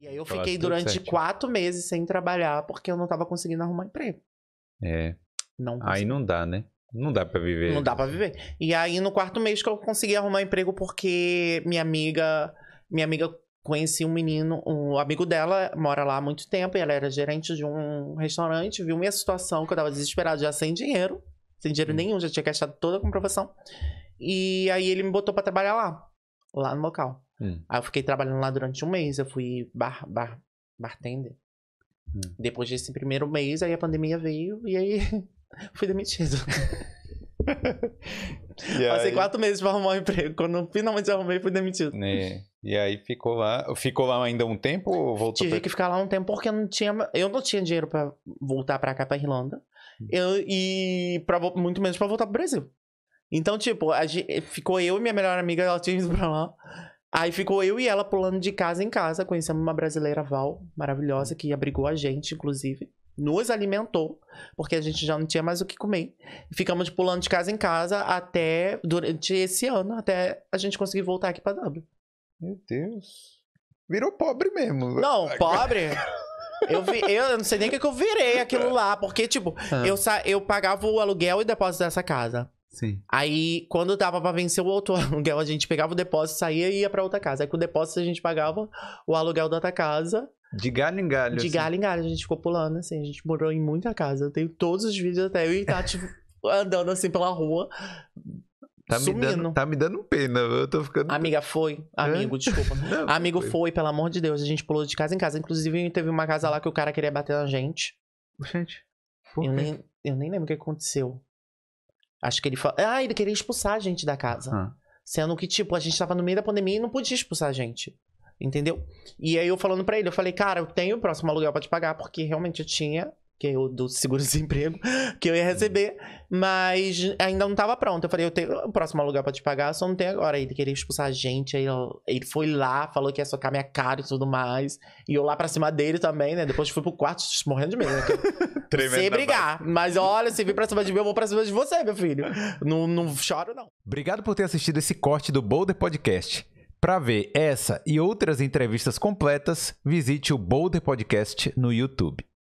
E aí eu fiquei durante certo. quatro meses sem trabalhar porque eu não tava conseguindo arrumar emprego. É. Não aí não dá, né? Não dá para viver. Não dá para assim. viver. E aí no quarto mês que eu consegui arrumar emprego porque minha amiga, minha amiga conhecia um menino, um amigo dela mora lá há muito tempo e ela era gerente de um restaurante, viu minha situação que eu tava desesperado já sem dinheiro, sem dinheiro hum. nenhum, já tinha gastado toda a comprovação. E aí ele me botou para trabalhar lá, lá no local. Hum. Aí eu fiquei trabalhando lá durante um mês, eu fui bar, bar, bartender. Hum. Depois desse primeiro mês, aí a pandemia veio e aí fui demitido. Passei aí... quatro meses pra arrumar um emprego. Quando finalmente arrumei, fui demitido. E, é. e aí ficou lá. Ficou lá ainda um tempo ou voltou? Tive pra... que ficar lá um tempo porque não tinha, eu não tinha dinheiro pra voltar pra cá, pra Irlanda. Hum. Eu, e pra, muito menos pra voltar pro Brasil. Então, tipo, a, ficou eu e minha melhor amiga, ela tinha ido pra lá. Aí ficou eu e ela pulando de casa em casa. Conhecemos uma brasileira, Val, maravilhosa, que abrigou a gente, inclusive. Nos alimentou, porque a gente já não tinha mais o que comer. Ficamos pulando de casa em casa até durante esse ano, até a gente conseguir voltar aqui pra W. Meu Deus. Virou pobre mesmo. Não, pobre. Eu, vi, eu não sei nem o que, que eu virei aquilo lá, porque, tipo, ah. eu, eu pagava o aluguel e depósito dessa casa. Sim. Aí, quando dava pra vencer o outro aluguel, a gente pegava o depósito, saía e ia pra outra casa. Aí, com o depósito, a gente pagava o aluguel da outra casa. De galho em galho. De assim. galho em galho. A gente ficou pulando, assim. A gente morou em muita casa. Eu tenho todos os vídeos até eu e tá, tipo, andando, assim, pela rua. Tá Me dando, tá me dando pena, eu tô ficando... Amiga, foi. Amigo, é? desculpa. Não, Amigo, foi. foi, pelo amor de Deus. A gente pulou de casa em casa. Inclusive, teve uma casa lá que o cara queria bater na gente. Gente, eu nem, eu nem lembro o que aconteceu. Acho que ele falou. É, ah, ele queria expulsar a gente da casa. Ah. Sendo que, tipo, a gente tava no meio da pandemia e não podia expulsar a gente. Entendeu? E aí eu falando para ele, eu falei, cara, eu tenho o próximo aluguel pra te pagar, porque realmente eu tinha que o do seguro-desemprego, que eu ia receber, mas ainda não estava pronto. Eu falei, eu tenho o próximo aluguel para te pagar, só não tem agora. Ele queria expulsar a gente, aí ele foi lá, falou que ia socar minha cara e tudo mais. E eu lá para cima dele também, né? Depois fui pro quarto morrendo de medo, né? Sem brigar. Mas olha, se vir para cima de mim, eu vou para cima de você, meu filho. Não, não choro, não. Obrigado por ter assistido esse corte do Boulder Podcast. Para ver essa e outras entrevistas completas, visite o Boulder Podcast no YouTube.